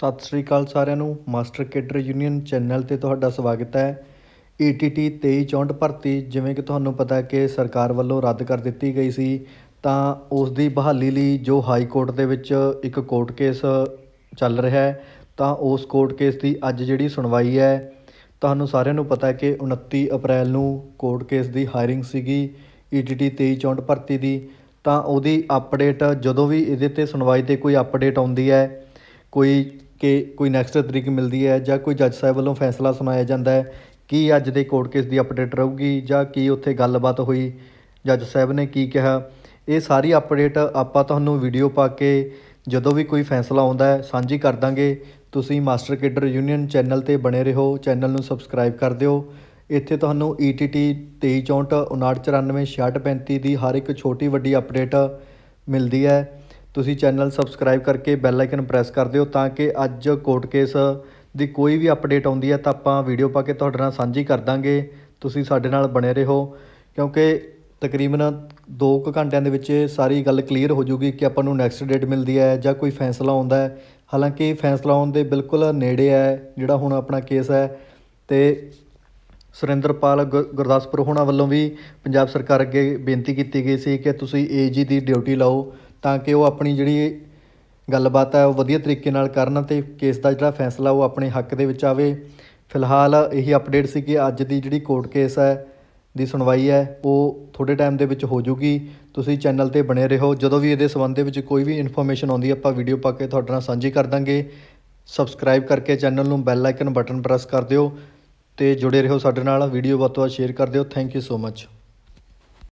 ਸਤਿ ਸ੍ਰੀ ਅਕਾਲ ਸਾਰਿਆਂ ਨੂੰ ਮਾਸਟਰ ਕੇਡਰ ਯੂਨੀਅਨ ਚੈਨਲ ਤੇ ਤੁਹਾਡਾ ਸਵਾਗਤ ਹੈ ETT 2364 ਭਰਤੀ ਜਿਵੇਂ ਕਿ ਤੁਹਾਨੂੰ ਪਤਾ ਹੈ ਕਿ ਸਰਕਾਰ ਵੱਲੋਂ ਰੱਦ ਕਰ ਦਿੱਤੀ ਗਈ ਸੀ ਤਾਂ ਉਸ ਦੀ ਬਹਾਲੀ ਲਈ ਜੋ ਹਾਈ ਕੋਰਟ ਦੇ ਵਿੱਚ ਇੱਕ ਕੋਰਟ ਕੇਸ ਚੱਲ ਰਿਹਾ ਹੈ ਤਾਂ ਉਸ ਕੋਰਟ ਕੇਸ ਦੀ ਅੱਜ ਜਿਹੜੀ ਸੁਣਵਾਈ ਹੈ ਤੁਹਾਨੂੰ ਸਾਰਿਆਂ ਨੂੰ ਪਤਾ ਹੈ ਕਿ 29 ਅਪ੍ਰੈਲ ਨੂੰ ਕੋਰਟ ਕੇਸ ਦੀ ਹਾਇਰਿੰਗ ਸੀਗੀ ETT 2364 ਭਰਤੀ ਦੀ ਤਾਂ ਉਹਦੀ ਅਪਡੇਟ ਜਦੋਂ ਵੀ ਇਹਦੇ ਤੇ ਸੁਣਵਾਈ ਤੇ ਕੋਈ ਅਪਡੇਟ ਆਉਂਦੀ ਹੈ ਕੋਈ ਕਿ ਕੋਈ ਨੈਕਸਟ ਤਰੀਕ ਮਿਲਦੀ ਹੈ ਜਾਂ ਕੋਈ ਜੱਜ ਸਾਹਿਬ ਵੱਲੋਂ ਫੈਸਲਾ ਸੁਣਾਇਆ ਜਾਂਦਾ ਹੈ ਕੀ ਅੱਜ ਦੇ ਕੋਰਟ ਕੇਸ ਦੀ ਅਪਡੇਟ ਰਹੂਗੀ ਜਾਂ ਕੀ ਉੱਥੇ ਗੱਲਬਾਤ ਹੋਈ ਜੱਜ ਸਾਹਿਬ ਨੇ ਕੀ ਕਿਹਾ ਇਹ ਸਾਰੀ ਅਪਡੇਟ ਆਪਾਂ ਤੁਹਾਨੂੰ ਵੀਡੀਓ ਪਾ ਕੇ ਜਦੋਂ ਵੀ ਕੋਈ ਫੈਸਲਾ ਆਉਂਦਾ ਹੈ ਸਾਂਝੀ ਕਰ ਦਾਂਗੇ ਤੁਸੀਂ ਮਾਸਟਰ ਕੇਡਰ ਯੂਨੀਅਨ ਚੈਨਲ ਤੇ ਬਣੇ ਰਹੋ ਚੈਨਲ ਨੂੰ ਸਬਸਕ੍ਰਾਈਬ ਕਰ ਦਿਓ ਇੱਥੇ ਤੁਹਾਨੂੰ ETT 2364 5994 6635 ਦੀ ਹਰ ਇੱਕ ਛੋਟੀ ਵੱਡੀ ਅਪਡੇਟ ਮਿਲਦੀ ਹੈ ਤੁਸੀਂ ਚੈਨਲ ਸਬਸਕ੍ਰਾਈਬ ਕਰਕੇ ਬੈਲ ਆਈਕਨ ਪ੍ਰੈਸ ਕਰ ਦਿਓ ਤਾਂ ਕਿ ਅੱਜ ਕੋਰਟ ਕੇਸ ਦੀ ਕੋਈ ਵੀ ਅਪਡੇਟ ਆਉਂਦੀ ਹੈ ਤਾਂ ਆਪਾਂ ਵੀਡੀਓ ਪਾ ਕੇ ਤੁਹਾਡੇ ਨਾਲ ਸਾਂਝੀ ਕਰ ਦਾਂਗੇ ਤੁਸੀਂ ਸਾਡੇ ਨਾਲ ਬਣੇ ਰਹੋ ਕਿਉਂਕਿ ਤਕਰੀਬਨ 2 ਘੰਟਿਆਂ ਦੇ ਵਿੱਚ ਸਾਰੀ ਗੱਲ ਕਲੀਅਰ ਹੋ ਜੂਗੀ ਕਿ ਆਪਾਂ ਨੂੰ ਨੈਕਸਟ ਡੇਟ ਮਿਲਦੀ ਹੈ ਜਾਂ ਕੋਈ ਫੈਸਲਾ ਆਉਂਦਾ ਹੈ ਹਾਲਾਂਕਿ ਫੈਸਲਾ ਆਉਣ ਦੇ ਬਿਲਕੁਲ ਨੇੜੇ ਹੈ ਜਿਹੜਾ ਹੁਣ ਆਪਣਾ ਕੇਸ ਹੈ ਤੇ ਸੁਰਿੰਦਰਪਾਲ ਗੁਰਦਾਸਪੁਰ ਹੋਣਾ ਵੱਲੋਂ ਵੀ ਪੰਜਾਬ ਸਰਕਾਰ ਅੱਗੇ ਬੇਨਤੀ ਕੀਤੀ ਗਈ ਸੀ ਕਿ ਤੁਸੀਂ ਏਜੀ ਦੀ ਡਿਊਟੀ ਲਾਓ ਤਾਂ ਕਿ ਉਹ ਆਪਣੀ ਜਿਹੜੀ ਗੱਲਬਾਤ ਹੈ ਉਹ ਵਧੀਆ ਤਰੀਕੇ ਨਾਲ ਕਰਨ ਤੇ ਕੇਸ ਦਾ ਜਿਹੜਾ ਫੈਸਲਾ ਉਹ ਆਪਣੇ ਹੱਕ ਦੇ ਵਿੱਚ ਆਵੇ ਫਿਲਹਾਲ ਇਹੀ ਅਪਡੇਟ ਸੀ ਕਿ ਅੱਜ ਦੀ ਜਿਹੜੀ ਕੋਰਟ ਕੇਸ ਹੈ ਦੀ ਸੁਣਵਾਈ ਹੈ ਉਹ ਥੋੜੇ ਟਾਈਮ ਦੇ ਵਿੱਚ ਹੋ ਜੂਗੀ ਤੁਸੀਂ ਚੈਨਲ ਤੇ ਬਣੇ ਰਹੋ ਜਦੋਂ ਵੀ ਇਹਦੇ ਸੰਬੰਧ ਦੇ ਵਿੱਚ ਕੋਈ ਵੀ ਇਨਫੋਰਮੇਸ਼ਨ ਆਉਂਦੀ ਆਪਾਂ ਵੀਡੀਓ ਪਾ ਕੇ ਤੁਹਾਡੇ ਨਾਲ ਸਾਂਝੀ ਕਰ ਦਾਂਗੇ ਸਬਸਕ੍ਰਾਈਬ ਕਰਕੇ ਚੈਨਲ ਨੂੰ ਬੈਲ ਆਈਕਨ ਬਟਨ ਪ੍ਰੈਸ ਕਰ ਦਿਓ ਤੇ ਜੁੜੇ ਰਹੋ ਸਾਡੇ ਨਾਲ ਵੀਡੀਓ ਵੱਧ ਤੋਂ ਵੱਧ ਸ਼ੇਅਰ ਕਰ ਦਿਓ ਥੈਂਕ ਯੂ ਸੋ ਮੱਚ